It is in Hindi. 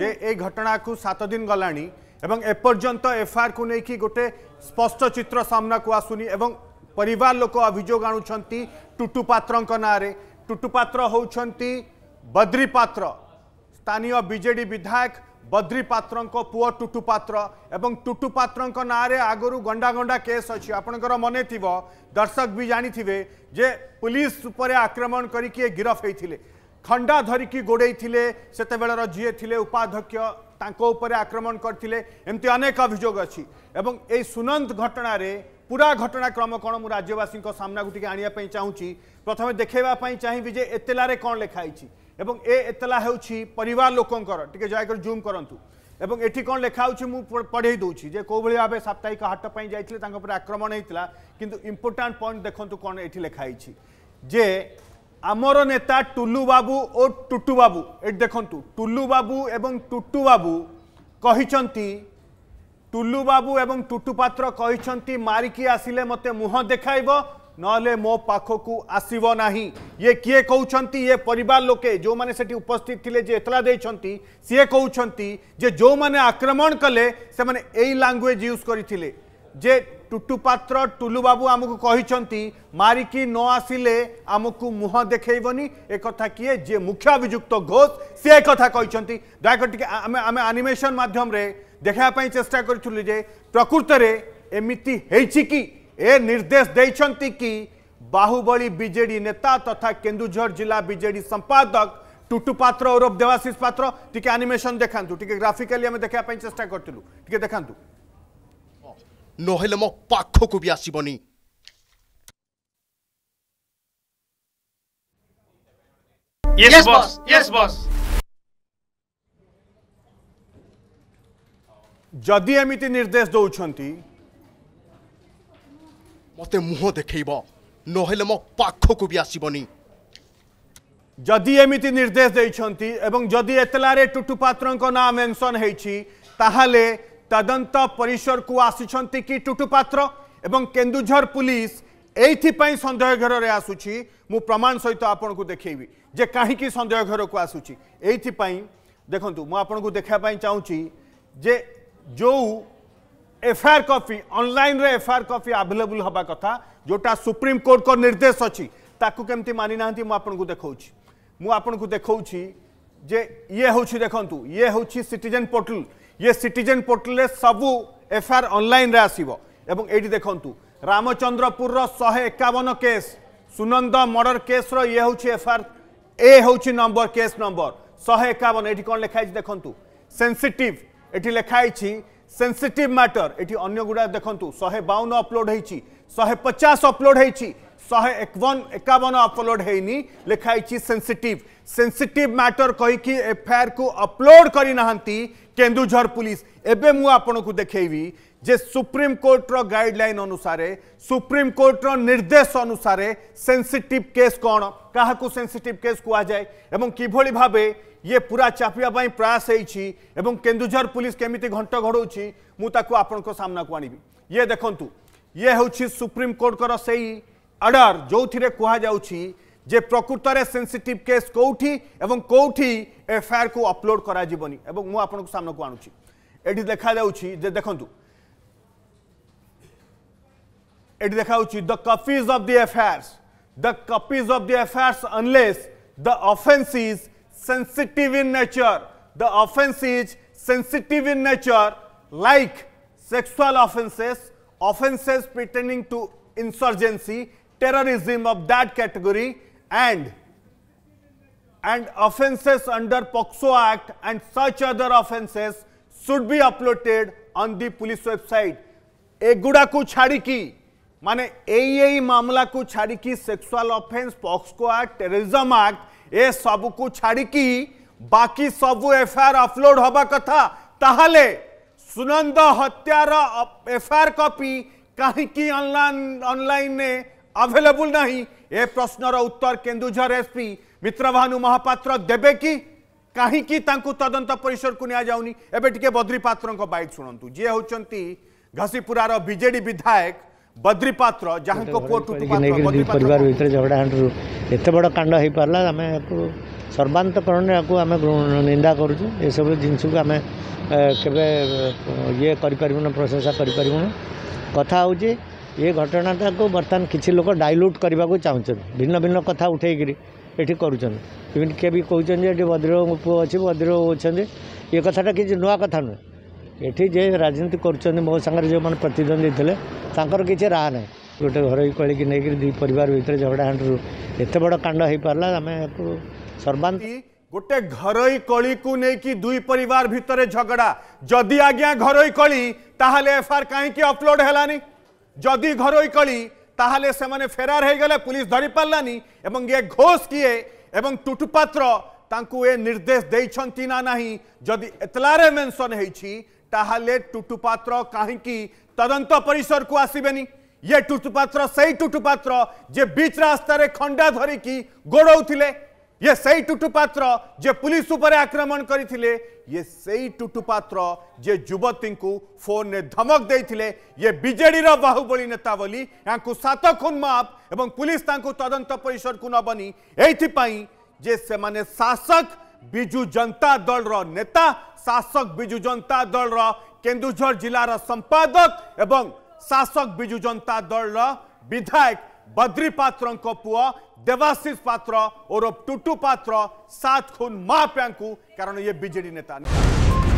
যে এই ঘটনাকু সাত দিন গলানি এবং এপর্যন্ত এফআইআর কু নেই গোটে স্পষ্ট চিত্র সামনাকু আসুনি এবং পরিবার লোক অভিযোগ আনুচার টুটু পাত্রঙ্ক নাঁরে টুটু পাত্র হচ্ছেন বদ্রি পাত্র স্থানীয় বিজেডি বিধায়ক বদ্রি পাত্রঙ্ক পুয় টুটু পাত্র এবং টুটু পাত্রঙ্ক নাঁরে আগর গণ্ডা গণ্ডা কেস অছি আপনার মনে থিব দর্শক বি জাঁথিবে যে পুলিশ উপরে আক্রমণ করি গিরফ হয়েছিল ଖଣ୍ଡା ଧରିକି ଗୋଡ଼େଇଥିଲେ ସେତେବେଳର ଯିଏ ଥିଲେ ଉପାଧ୍ୟକ୍ଷ ତାଙ୍କ ଉପରେ ଆକ୍ରମଣ କରିଥିଲେ ଏମିତି ଅନେକ ଅଭିଯୋଗ ଅଛି ଏବଂ ଏଇ ସୁନନ୍ଦ ଘଟଣାରେ ପୁରା ଘଟଣାକ୍ରମ କ'ଣ ମୁଁ ରାଜ୍ୟବାସୀଙ୍କ ସାମ୍ନାକୁ ଟିକେ ଆଣିବା ପାଇଁ ଚାହୁଁଛି ପ୍ରଥମେ ଦେଖାଇବା ପାଇଁ ଚାହିଁବି ଯେ ଏତେଲାରେ କ'ଣ ଲେଖା ହେଇଛି ଏବଂ ଏ ଏତେଲା ହେଉଛି ପରିବାର ଲୋକଙ୍କର ଟିକେ ଦୟାକରି ଜୁମ୍ କରନ୍ତୁ ଏବଂ ଏଠି କ'ଣ ଲେଖା ହେଉଛି ମୁଁ ପଢ଼େଇ ଦେଉଛି ଯେ କେଉଁଭଳି ଭାବେ ସାପ୍ତାହିକ ହାଟ ପାଇଁ ଯାଇଥିଲେ ତାଙ୍କ ଉପରେ ଆକ୍ରମଣ ହେଇଥିଲା କିନ୍ତୁ ଇମ୍ପୋର୍ଟାଣ୍ଟ ପଏଣ୍ଟ ଦେଖନ୍ତୁ କ'ଣ ଏଠି ଲେଖା ହେଇଛି ଯେ আমার নেতা টুলু বাবু ও টুটু বাবু এটি দেখুন টুলু বাবু এবং টুটু বাবু କହିଛନ୍ତି ଟୁଲୁ ବାବୁ ଏବଂ ଟୁଟୁ ପାତ୍ର କହିଛନ୍ତି ମାରିକି ଆସିଲେ ମୋତେ ମୁହଁ ଦେଖାଇବ ନହେଲେ ମୋ ପାଖକୁ ଆସିବ ନାହିଁ ଇଏ କିଏ କହୁଛନ୍ତି ଇଏ ପରିବାର ଲୋକେ ଯେଉଁମାନେ ସେଠି ଉପସ୍ଥିତ ଥିଲେ ଯେ ଏତଲା ଦେଇଛନ୍ତି ସିଏ କହୁଛନ୍ତି ଯେ ଯେଉଁମାନେ ଆକ୍ରମଣ କଲେ ସେମାନେ ଏଇ ଲାଙ୍ଗୁଏଜ୍ ୟୁଜ୍ କରିଥିଲେ जे ଟୁଟୁ ପାତ୍ର ଟୁଲୁ ବାବୁ ଆମକୁ କହିଛନ୍ତି ମାରିକି ନ ଆସିଲେ ଆମକୁ ମୁହଁ ଦେଖେଇବନି ଏ କଥା କିଏ ଯିଏ ମୁଖ୍ୟ ଅଭିଯୁକ୍ତ ଘୋଷ ସେ କଥା କହିଛନ୍ତି ଦୟାକରି ଟିକେ ଆମେ ଆମେ ଆନିମେସନ୍ ମାଧ୍ୟମରେ ଦେଖାଇବା ପାଇଁ ଚେଷ୍ଟା କରିଥିଲୁ ଯେ ପ୍ରକୃତରେ ଏମିତି ହେଇଛି କି ଏ ନିର୍ଦ୍ଦେଶ ଦେଇଛନ୍ତି କି ବାହୁବଳି ବିଜେଡି ନେତା ତଥା କେନ୍ଦୁଝର ଜିଲ୍ଲା ବିଜେଡି ସମ୍ପାଦକ ଟୁଟୁ ପାତ୍ର ଓରଫ ଦେବାଶିଷ ପାତ୍ର ଟିକେ ଆନିମେସନ୍ ଦେଖାନ୍ତୁ ଟିକେ ଗ୍ରାଫିକାଲି ଆମେ ଦେଖିବା ପାଇଁ ଚେଷ୍ଟା କରିଥିଲୁ ଟିକେ ଦେଖାନ୍ତୁ ନହେଲେ ମୋ ପାଖକୁ ବି ଆସିବନି Yes, boss. Yes, boss. ଯଦି ଏମିତି ନିର୍ଦ୍ଦେଶ ଦେଉଛନ୍ତି ମୋତେ ମୁହଁ ଦେଖେଇବ ନହେଲେ ମୋ ପାଖକୁ ବି ଆସିବନି ଯଦି ଏମିତି ନିର୍ଦ୍ଦେଶ ଦେଇଛନ୍ତି ଏବଂ ଯଦି ଏତଲାରେ ଟୁଟୁ ପାତ୍ରଙ୍କ ନାଁ ମେନ୍ସନ୍ ହେଇଛି ତାହେଲେ तदंत परिसर को आसी कि टुटु पात्र केन्दुझर पुलिस यहीपाई सन्देह घर में आसूरी मु प्रमाण सहित आपन को देखी जे कहीं सन्देह घर को आसूरी देखु मुझे देखापी चाहिए जे जो एफआईआर कॉपी ऑनलाइन रे एफआईआर कॉपी अवेलेबल हवा कथा जोटा सुप्रीम कोर्ट को निर्देश अच्छी केमती मानि ना मुझे देखा मुझे देखा जे ये हूँ देखूँ ये हूँ सिटीजन पोर्टल ये सिटीजन पोर्टल में सब एफआईआर अनल आस देखु रामचंद्रपुर शहे एकवन केस सुनंद मर्डर केस्र ये हूँ एफआईआर ए हूँ नंबर केस नंबर शहे एकवन ये कौन लिखाई देखूँ सेनसीट ये लिखाई सेनसीट मैटर ये अगुड़ा देखूँ शहे बावन अपलोड होहे पचास अपलोड हो शहे एकवन एकवन अपलोड है लिखाई सेनसीट सेनसीट मैटर कहीकि एफआईआर को अपलोड करना केन्दूर पुलिस एवं मुझे देखी जे सुप्रीम कोर्टर गाइडलाइन अनुसार सुप्रीम कोर्टर निर्देश अनुसार सेंसिटिव केस कौन क्या सेंसिटिव केस कहुए एवं किभली भाव ये पूरा चापे प्रयास केन्दूर पुलिस केमी घंट घड़ी मुझे आपंक सामना को आनी ये देखु ये हूँ सुप्रीम कोर्टर से ही अर्डर जो थी कहु जे प्रकृत सेनसीट केस कौटी एवं कौटी एफआईआर को अपलोड कर सामना को आणुची देखा जे देखु एटी देखा the copies of the FIR the copies of the FIR unless the offence is sensitive in nature the offence is sensitive in nature like sexual offences offences pertaining to insurgency terrorism of that category and and offences under POXO Act and such other offences should be uploaded on the police website. एगुड़ा को छाड़ी माने यही यही मामला को छाड़ी की sexual offence POCSO act terrorism act ये सब को छाड़ी की बाकी सब एफआईआर अपलोड हवा कथा ताहले सुनंद हत्यार एफआईआर कॉपी कहीं की ऑनलाइन ऑनलाइन ने अवेलेबल नहीं ए प्रश्नर उत्तर केन्दुझर एसपी मित्रभानु महापात्र देवे कि कहीं तदंत परिसर को नि टे बद्री पात्र बैक शुणु जी हूँ घसीपुरार विजे विधायक बद्री पात्र जहाँ परिवार झगड़ा एत बड़ कांड हो पारा आम सर्वांतकरण आम निंदा करुचु ये सब जिनस को आम के ये करता कथा हूँ ये घटनाटा को बर्तमान किसी लोक डायल्यूट करने को चाहते भिन्न भिन्न कथ उठेक ये भी कहते बद्रीव पु अच्छी बद्रीव अच्छे ये कथा किसी नुआ कथ नुह ये जे राजनीति कर मो सांगे जो मैंने प्रतिद्वंदी थे किसी राह ना गोटे घर कल की नहीं दु पर भितर झगड़ा हाँ एत बड़ कांड पारा आम सर्वां गोटे घर कली को लेकिन दुई पर भितर झगड़ा जदि आज्ञा घर कली एफआईआर कहीं अपलोड हैलानी जदि घर कली ताहले से फेरार हो गले पुलिस धरी पारानी ये घोष किए एवं टुटु पात्र ए निर्देश दे ना ना जदि एतलारे मेनसन होले टुटु पात्र कहीं तदंत परिसर को आसबे ये टुटुपात्र से टुटुपात्र जे बीच रास्त खंडा धरिकी गोड़ौले ये सही पात्र जे पुलिस उपरे आक्रमण करते ये सही टुटुपात्र जे युवती को फोन ने धमक देते ये विजेडर बाहुबली नेता बोली यहाँ सात खून माफ एवं पुलिस तदंत परिसर को नबनी ये से शासक विजु जनता दल रेता शासक विजु जनता दल रुझर जिलार संपादक एवं शासक विजु जनता दल विधायक बद्री पात्र पुह देवाशीष पात्र और टुटु पात्र सात खुन महाप्या कारण ये बीजेडी नेता